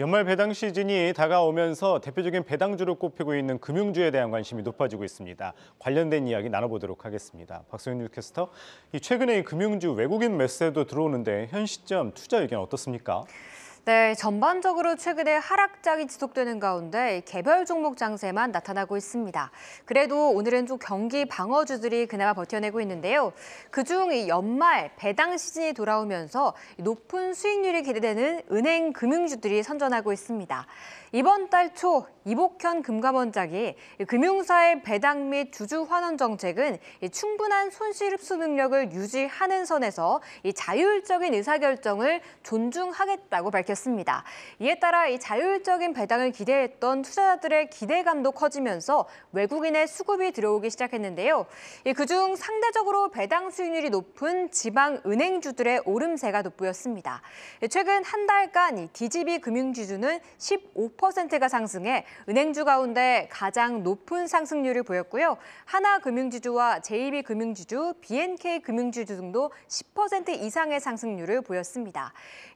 연말 배당 시즌이 다가오면서 대표적인 배당주로 꼽히고 있는 금융주에 대한 관심이 높아지고 있습니다. 관련된 이야기 나눠보도록 하겠습니다. 박소연 뉴캐스터, 최근에 금융주 외국인 매수에도 들어오는데 현 시점 투자 의견 어떻습니까? 네, 전반적으로 최근에 하락장이 지속되는 가운데 개별 종목 장세만 나타나고 있습니다. 그래도 오늘은 좀 경기 방어주들이 그나마 버텨내고 있는데요. 그중 연말 배당 시즌이 돌아오면서 높은 수익률이 기대되는 은행 금융주들이 선전하고 있습니다. 이번 달 초 이복현 금감원장이 금융사의 배당 및 주주 환원 정책은 충분한 손실 흡수 능력을 유지하는 선에서 자율적인 의사결정을 존중하겠다고 밝혔습니다. 됐습니다. 이에 따라 이 자율적인 배당을 기대했던 투자자들의 기대감도 커지면서 외국인의 수급이 들어오기 시작했는데요. 그중 상대적으로 배당 수익률이 높은 지방 은행주들의 오름세가 돋보였습니다. 최근 한 달간 이 DGB 금융지주는 15%가 상승해 은행주 가운데 가장 높은 상승률을 보였고요. 하나금융지주와 JB금융지주, BNK금융지주 등도 10% 이상의 상승률을 보였습니다.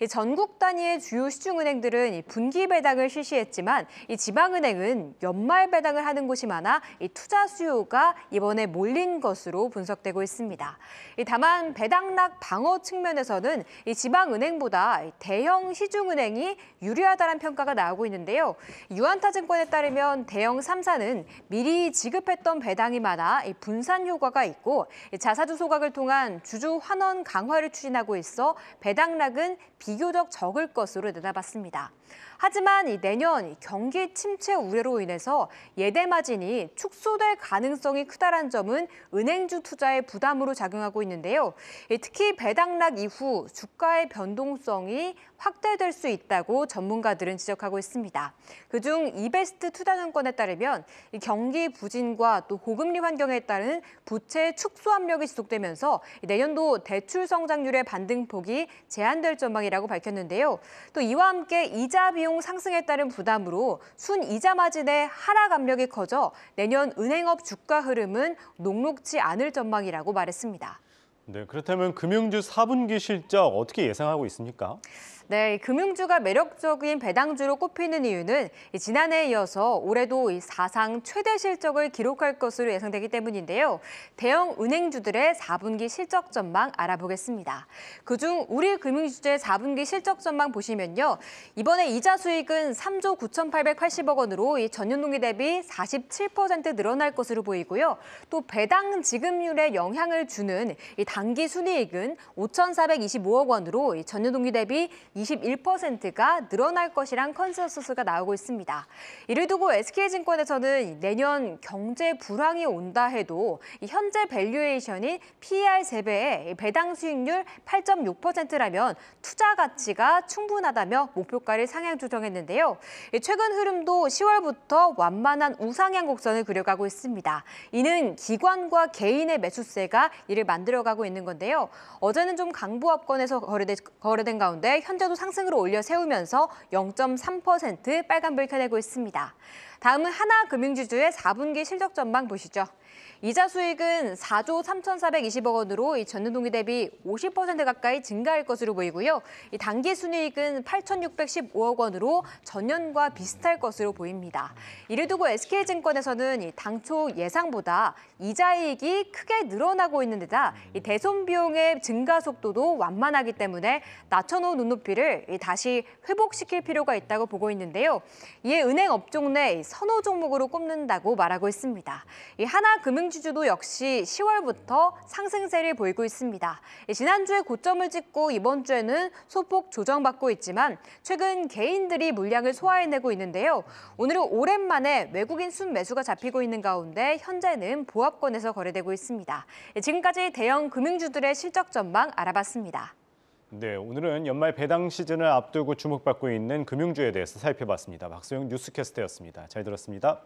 전국 단위의 주 주요 시중은행들은 분기 배당을 실시했지만 이 지방은행은 연말 배당을 하는 곳이 많아 이 투자 수요가 이번에 몰린 것으로 분석되고 있습니다. 다만 배당락 방어 측면에서는 이 지방은행보다 대형 시중은행이 유리하다는 평가가 나오고 있는데요. 유한타증권에 따르면 대형 3사는 미리 지급했던 배당이 많아 분산 효과가 있고 자사주 소각을 통한 주주 환원 강화를 추진하고 있어 배당락은 비교적 적을 것으로 정도를 내다봤습니다. 하지만 이 내년 경기 침체 우려로 인해서 예대 마진이 축소될 가능성이 크다는 점은 은행주 투자의 부담으로 작용하고 있는데요. 특히 배당락 이후 주가의 변동성이 확대될 수 있다고 전문가들은 지적하고 있습니다. 그중 이베스트 투자증권에 따르면 경기 부진과 또 고금리 환경에 따른 부채 축소 압력이 지속되면서 내년도 대출 성장률의 반등폭이 제한될 전망이라고 밝혔는데요. 또 이와 함께 이자 이자 비용 상승에 따른 부담으로 순이자 마진의 하락 압력이 커져 내년 은행업 주가 흐름은 녹록지 않을 전망이라고 말했습니다. 네, 그렇다면 금융주 4분기 실적 어떻게 예상하고 있습니까? 네, 금융주가 매력적인 배당주로 꼽히는 이유는 지난해에 이어서 올해도 사상 최대 실적을 기록할 것으로 예상되기 때문인데요. 대형 은행주들의 4분기 실적 전망 알아보겠습니다. 그중 우리금융주의 4분기 실적 전망 보시면요. 이번에 이자 수익은 3조 9,880억 원으로 전년 동기 대비 47% 늘어날 것으로 보이고요. 또 배당 지급률에 영향을 주는 단기 순이익은 5,425억 원으로 전년 동기 대비 21%가 늘어날 것이란 컨센서스가 나오고 있습니다. 이를 두고 SK증권에서는 내년 경제 불황이 온다 해도 현재 밸류에이션인 p e r 3배에 배당 수익률 8.6%라면 투자 가치가 충분하다며 목표가를 상향 조정했는데요. 최근 흐름도 10월부터 완만한 우상향 곡선을 그려가고 있습니다. 이는 기관과 개인의 매수세가 이를 만들어가고 있는 건데요. 어제는 좀 강보합권에서 거래된 가운데 현재 환자도 상승으로 올려 세우면서 0.3% 빨간불 켜내고 있습니다. 다음은 하나금융지주의 4분기 실적 전망 보시죠. 이자 수익은 4조 3,420억 원으로 이 전년 동기 대비 50% 가까이 증가할 것으로 보이고요. 이 단기 순이익은 8,615억 원으로 전년과 비슷할 것으로 보입니다. 이를 두고 SK증권에서는 이 당초 예상보다 이자이익이 크게 늘어나고 있는 데다 이 대손 비용의 증가 속도도 완만하기 때문에 낮춰놓은 눈높이를 이 다시 회복시킬 필요가 있다고 보고 있는데요. 이에 은행 업종 내 선호 종목으로 꼽는다고 말하고 있습니다. 이 하나 금융지주도 역시 10월부터 상승세를 보이고 있습니다. 예, 지난주에 고점을 찍고 이번 주에는 소폭 조정받고 있지만 최근 개인들이 물량을 소화해내고 있는데요. 오늘은 오랜만에 외국인 순 매수가 잡히고 있는 가운데 현재는 보합권에서 거래되고 있습니다. 예, 지금까지 대형 금융주들의 실적 전망 알아봤습니다. 네, 오늘은 연말 배당 시즌을 앞두고 주목받고 있는 금융주에 대해서 살펴봤습니다. 박소영 뉴스캐스트였습니다잘 들었습니다.